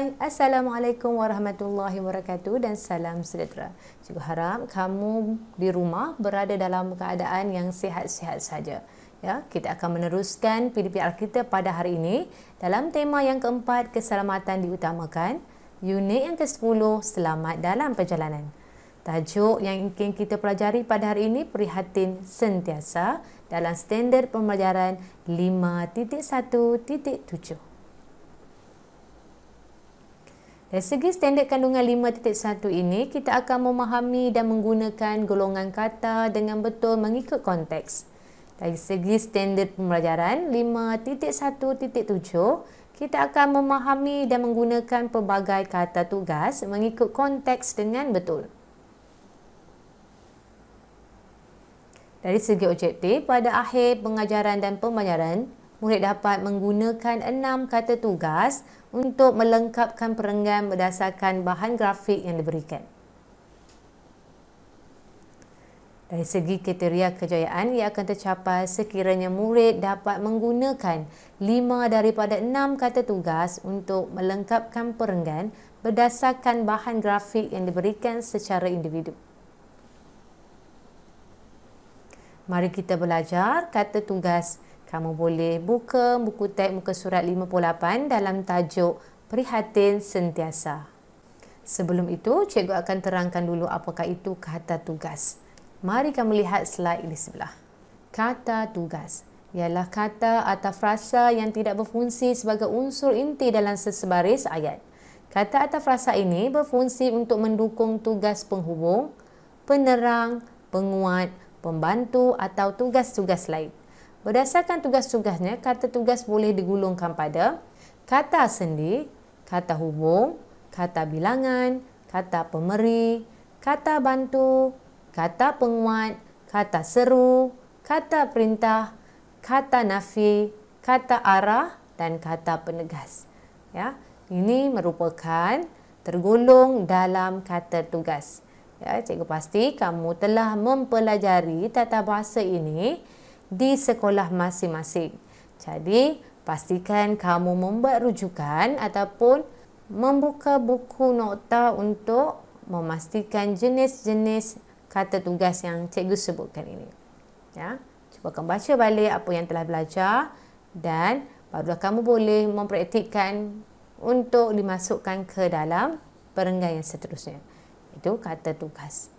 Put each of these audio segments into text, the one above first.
Hai, Assalamualaikum Warahmatullahi Wabarakatuh dan salam sejahtera. Cikgu harap kamu di rumah berada dalam keadaan yang sihat-sihat saja. Ya, kita akan meneruskan PDPR kita pada hari ini dalam tema yang keempat, keselamatan diutamakan. Unit yang ke-10, selamat dalam perjalanan. Tajuk yang ingin kita pelajari pada hari ini prihatin sentiasa dalam standard pembelajaran 5.1.7. Dari segi standard kandungan 5.1 ini, kita akan memahami dan menggunakan golongan kata dengan betul mengikut konteks. Dari segi standard pembelajaran 5.1.7, kita akan memahami dan menggunakan pelbagai kata tugas mengikut konteks dengan betul. Dari segi objektif, pada akhir pengajaran dan pembelajaran, murid dapat menggunakan enam kata tugas untuk melengkapkan perenggan berdasarkan bahan grafik yang diberikan. Dari segi kriteria kejayaan, ia akan tercapai sekiranya murid dapat menggunakan lima daripada enam kata tugas untuk melengkapkan perenggan berdasarkan bahan grafik yang diberikan secara individu. Mari kita belajar kata tugas tugas. Kamu boleh buka buku teks muka surat 58 dalam tajuk Prihatin Sentiasa. Sebelum itu, cikgu akan terangkan dulu apakah itu kata tugas. Mari kamu lihat slide di sebelah. Kata tugas ialah kata atau frasa yang tidak berfungsi sebagai unsur inti dalam sesebaris ayat. Kata atau frasa ini berfungsi untuk mendukung tugas penghubung, penerang, penguat, pembantu atau tugas-tugas lain. Berdasarkan tugas-tugasnya, kata tugas boleh digulungkan pada kata sendi, kata hubung, kata bilangan, kata pemeri, kata bantu, kata penguat, kata seru, kata perintah, kata nafi, kata arah dan kata penegas. Ya, ini merupakan tergulung dalam kata tugas. Ya, cikgu pasti kamu telah mempelajari tata bahasa ini di sekolah masing-masing. Jadi, pastikan kamu membuat rujukan ataupun membuka buku nota untuk memastikan jenis-jenis kata tugas yang cikgu sebutkan ini. Ya, cuba kamu baca balik apa yang telah belajar dan barulah kamu boleh mempraktikkan untuk dimasukkan ke dalam perenggan yang seterusnya. Itu kata tugas.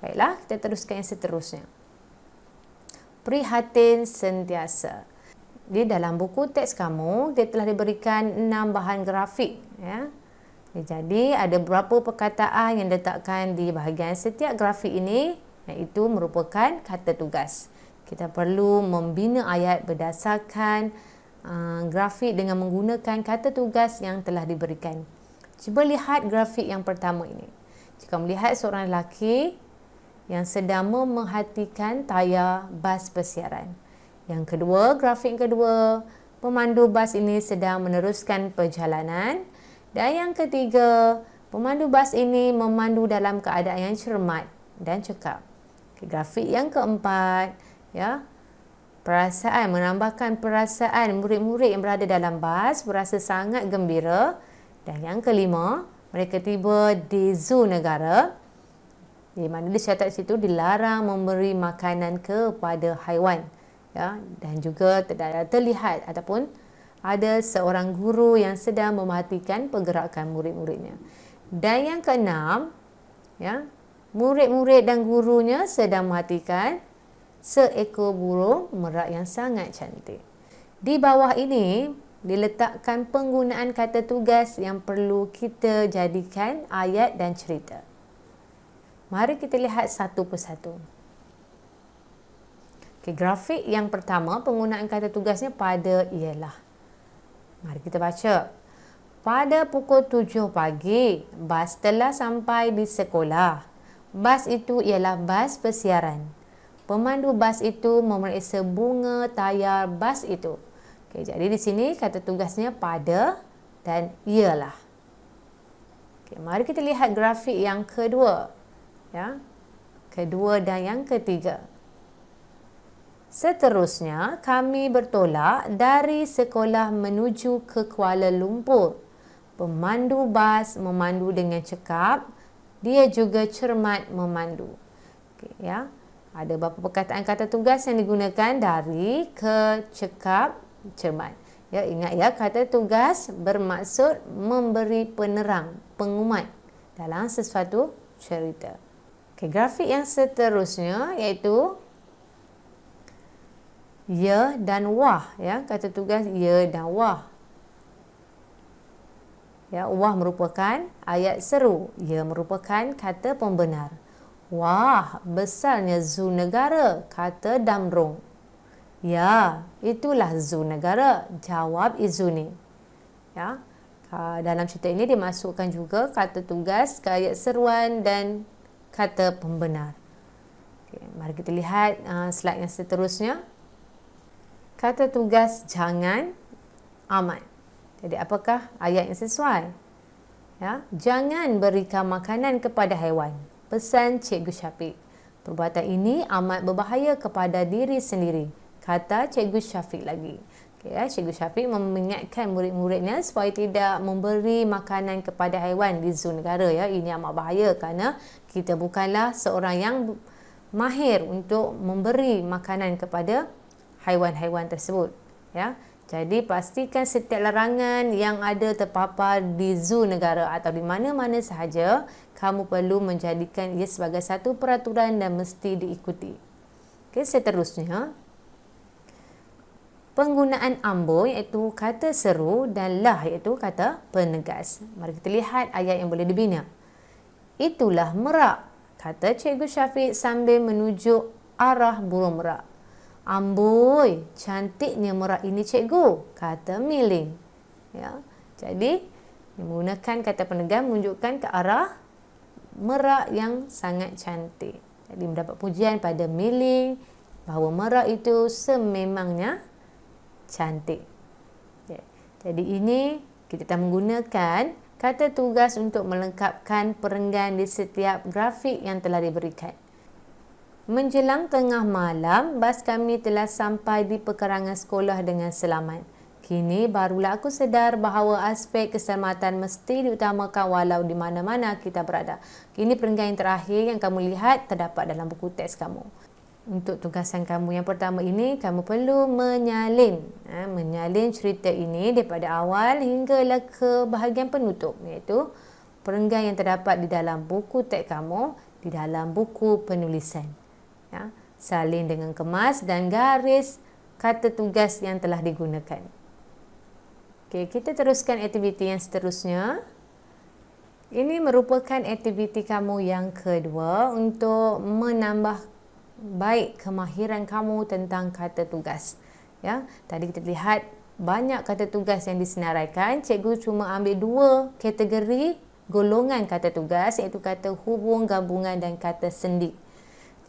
Baiklah, kita teruskan yang seterusnya prihatin sentiasa. Di dalam buku teks kamu, dia telah diberikan enam bahan grafik. Ya. ya jadi, ada berapa perkataan yang diletakkan di bahagian setiap grafik ini, iaitu merupakan kata tugas. Kita perlu membina ayat berdasarkan uh, grafik dengan menggunakan kata tugas yang telah diberikan. Cuba lihat grafik yang pertama ini. Jika melihat seorang lelaki yang sedang memerhatikan tayar bas persiaran. Yang kedua, grafik kedua, pemandu bas ini sedang meneruskan perjalanan. Dan yang ketiga, pemandu bas ini memandu dalam keadaan yang cermat dan cekap. Grafik yang keempat, ya, perasaan menambahkan perasaan murid-murid yang berada dalam bas berasa sangat gembira. Dan yang kelima, mereka tiba di zoo negara. Di mana di syarat situ dilarang memberi makanan kepada haiwan. Ya, dan juga terdapat terlihat ataupun ada seorang guru yang sedang memerhatikan pergerakan murid-muridnya. Dan yang keenam, ya, murid-murid dan gurunya sedang memerhatikan seekor burung merak yang sangat cantik. Di bawah ini diletakkan penggunaan kata tugas yang perlu kita jadikan ayat dan cerita. Mari kita lihat satu persatu. Okay, grafik yang pertama penggunaan kata tugasnya pada ialah. Mari kita baca. Pada pukul 7 pagi, bas telah sampai di sekolah. Bas itu ialah bas persiaran. Pemandu bas itu memeriksa bunga tayar bas itu. Okay, jadi di sini kata tugasnya pada dan ialah. Okay, mari kita lihat grafik yang kedua ya kedua dan yang ketiga seterusnya kami bertolak dari sekolah menuju ke Kuala Lumpur pemandu bas memandu dengan cekap dia juga cermat memandu okay, ya ada beberapa perkataan kata tugas yang digunakan dari ke cekap cermat ya ingat ya kata tugas bermaksud memberi penerang pengumat dalam sesuatu cerita. Okay, grafik yang seterusnya iaitu ya dan wah ya kata tugas ya dan wah ya wah merupakan ayat seru ya merupakan kata pembenar wah besarnya zoo negara kata damrong ya itulah zoo negara jawab izuni ya dalam cerita ini dimasukkan juga kata tugas ayat seruan dan kata pembenar. Okay, mari kita lihat uh, slide yang seterusnya. Kata tugas jangan amat. Jadi apakah ayat yang sesuai? Ya, jangan berikan makanan kepada haiwan. Pesan Cikgu Syafiq. Perbuatan ini amat berbahaya kepada diri sendiri. Kata Cikgu Syafiq lagi. Okay, ya, eh, Cikgu Syafiq mengingatkan murid-muridnya supaya tidak memberi makanan kepada haiwan di zon negara. Ya. Ini amat bahaya kerana kita bukanlah seorang yang mahir untuk memberi makanan kepada haiwan-haiwan tersebut. Ya. Jadi pastikan setiap larangan yang ada terpapar di zon negara atau di mana-mana sahaja, kamu perlu menjadikan ia sebagai satu peraturan dan mesti diikuti. Okay, seterusnya, penggunaan ambur iaitu kata seru dan lah iaitu kata penegas. Mari kita lihat ayat yang boleh dibina. Itulah merak, kata Cikgu Syafiq sambil menuju arah burung merak. Amboi, cantiknya merak ini cikgu, kata Miling. Ya. Jadi, menggunakan kata penegas menunjukkan ke arah merak yang sangat cantik. Jadi, mendapat pujian pada Miling bahawa merak itu sememangnya cantik. Yeah. Jadi ini kita telah menggunakan kata tugas untuk melengkapkan perenggan di setiap grafik yang telah diberikan. Menjelang tengah malam, bas kami telah sampai di pekarangan sekolah dengan selamat. Kini barulah aku sedar bahawa aspek keselamatan mesti diutamakan walau di mana-mana kita berada. Kini perenggan yang terakhir yang kamu lihat terdapat dalam buku teks kamu untuk tugasan kamu yang pertama ini kamu perlu menyalin eh, menyalin cerita ini daripada awal hingga ke bahagian penutup iaitu perenggan yang terdapat di dalam buku teks kamu di dalam buku penulisan ya salin dengan kemas dan garis kata tugas yang telah digunakan Okay, kita teruskan aktiviti yang seterusnya ini merupakan aktiviti kamu yang kedua untuk menambah baik kemahiran kamu tentang kata tugas. Ya, tadi kita lihat banyak kata tugas yang disenaraikan. Cikgu cuma ambil dua kategori golongan kata tugas iaitu kata hubung, gabungan dan kata sendi.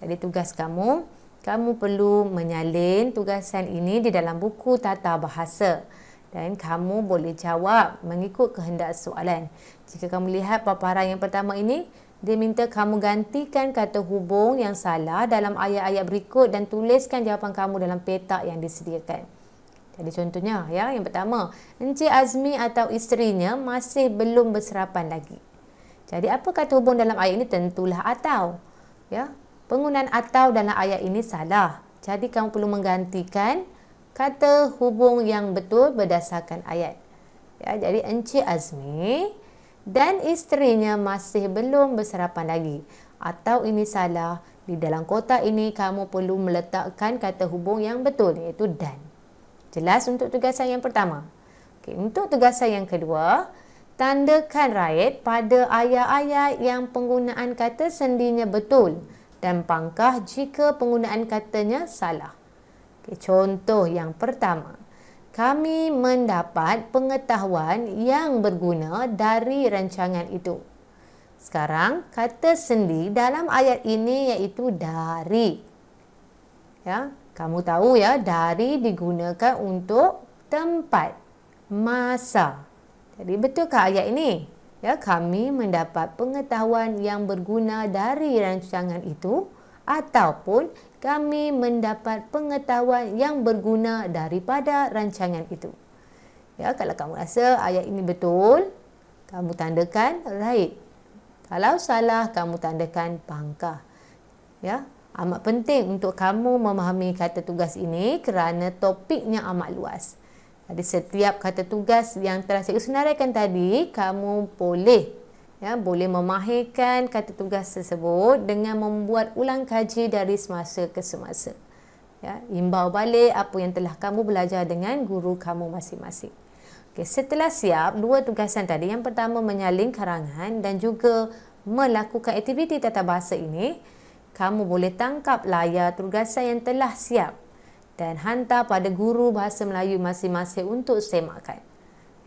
Jadi tugas kamu, kamu perlu menyalin tugasan ini di dalam buku tata bahasa dan kamu boleh jawab mengikut kehendak soalan. Jika kamu lihat paparan yang pertama ini, dia minta kamu gantikan kata hubung yang salah dalam ayat-ayat berikut dan tuliskan jawapan kamu dalam petak yang disediakan. Jadi contohnya, ya, yang pertama, Encik Azmi atau isterinya masih belum berserapan lagi. Jadi apa kata hubung dalam ayat ini? Tentulah atau. Ya, penggunaan atau dalam ayat ini salah. Jadi kamu perlu menggantikan kata hubung yang betul berdasarkan ayat. Ya, jadi Encik Azmi dan isterinya masih belum berserapan lagi. Atau ini salah, di dalam kotak ini kamu perlu meletakkan kata hubung yang betul iaitu dan. Jelas untuk tugasan yang pertama. Okay, untuk tugasan yang kedua, tandakan raid pada ayat-ayat yang penggunaan kata sendinya betul dan pangkah jika penggunaan katanya salah. Okay, contoh yang pertama kami mendapat pengetahuan yang berguna dari rancangan itu. Sekarang kata sendi dalam ayat ini iaitu dari. Ya, kamu tahu ya dari digunakan untuk tempat masa. Jadi betul ke ayat ini? Ya, kami mendapat pengetahuan yang berguna dari rancangan itu ataupun kami mendapat pengetahuan yang berguna daripada rancangan itu. Ya, kalau kamu rasa ayat ini betul, kamu tandakan right. Kalau salah, kamu tandakan pangkah. Ya, amat penting untuk kamu memahami kata tugas ini kerana topiknya amat luas. Di setiap kata tugas yang telah saya senaraikan tadi, kamu boleh ya boleh memahirkan kata tugas tersebut dengan membuat ulang kaji dari semasa ke semasa ya imbau balik apa yang telah kamu belajar dengan guru kamu masing-masing okey setelah siap dua tugasan tadi yang pertama menyalin karangan dan juga melakukan aktiviti tata bahasa ini kamu boleh tangkap layar tugasan yang telah siap dan hantar pada guru bahasa Melayu masing-masing untuk semakkan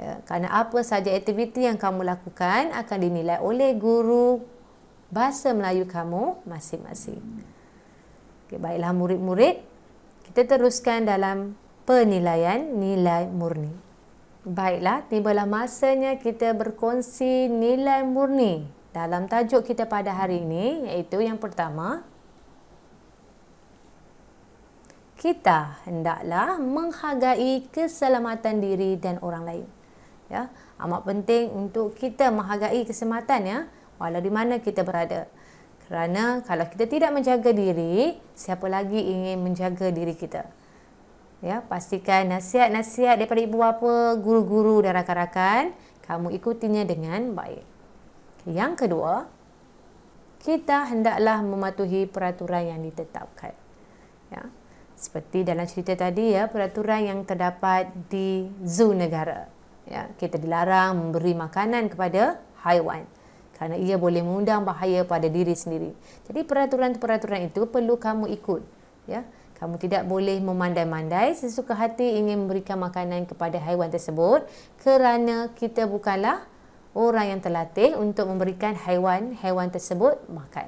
Ya, kerana apa sahaja aktiviti yang kamu lakukan akan dinilai oleh guru bahasa Melayu kamu masing-masing. Okay, baiklah murid-murid, kita teruskan dalam penilaian nilai murni. Baiklah, tibalah masanya kita berkongsi nilai murni dalam tajuk kita pada hari ini iaitu yang pertama kita hendaklah menghargai keselamatan diri dan orang lain ya amat penting untuk kita menghargai kesempatan ya walau di mana kita berada kerana kalau kita tidak menjaga diri siapa lagi ingin menjaga diri kita ya pastikan nasihat-nasihat daripada ibu bapa guru-guru dan rakan-rakan kamu ikutinya dengan baik yang kedua kita hendaklah mematuhi peraturan yang ditetapkan ya seperti dalam cerita tadi ya peraturan yang terdapat di zoo negara ya kita dilarang memberi makanan kepada haiwan kerana ia boleh mengundang bahaya pada diri sendiri jadi peraturan-peraturan itu perlu kamu ikut ya kamu tidak boleh memandai-mandai sesuka hati ingin memberikan makanan kepada haiwan tersebut kerana kita bukanlah orang yang terlatih untuk memberikan haiwan-haiwan tersebut makan.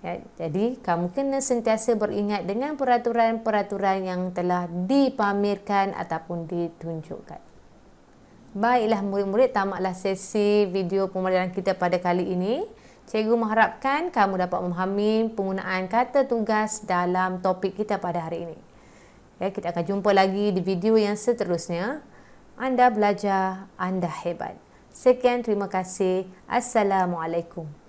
Ya, jadi kamu kena sentiasa beringat dengan peraturan-peraturan yang telah dipamerkan ataupun ditunjukkan. Baiklah murid-murid, tamatlah sesi video pembelajaran kita pada kali ini. Cikgu mengharapkan kamu dapat memahami penggunaan kata tugas dalam topik kita pada hari ini. Ya, kita akan jumpa lagi di video yang seterusnya. Anda belajar, anda hebat. Sekian, terima kasih. Assalamualaikum.